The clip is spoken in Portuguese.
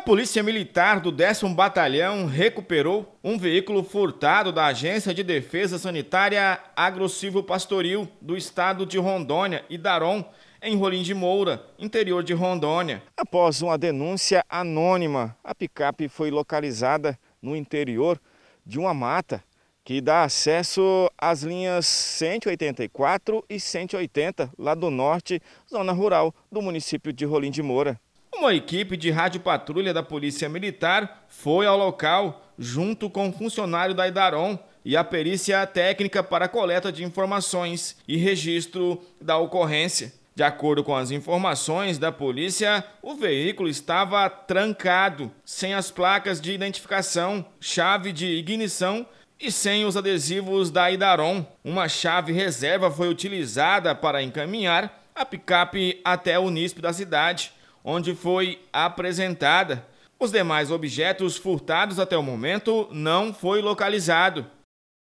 A Polícia Militar do 10 Batalhão recuperou um veículo furtado da Agência de Defesa Sanitária Agrossivo Pastoril do estado de Rondônia e Daron, em Rolim de Moura, interior de Rondônia. Após uma denúncia anônima, a picape foi localizada no interior de uma mata que dá acesso às linhas 184 e 180, lá do norte, zona rural do município de Rolim de Moura. Uma equipe de rádio patrulha da Polícia Militar foi ao local junto com um funcionário da Idaron e a perícia técnica para coleta de informações e registro da ocorrência. De acordo com as informações da polícia, o veículo estava trancado, sem as placas de identificação, chave de ignição e sem os adesivos da Idaron. Uma chave reserva foi utilizada para encaminhar a picape até o NISP da cidade onde foi apresentada. Os demais objetos furtados até o momento não foi localizado.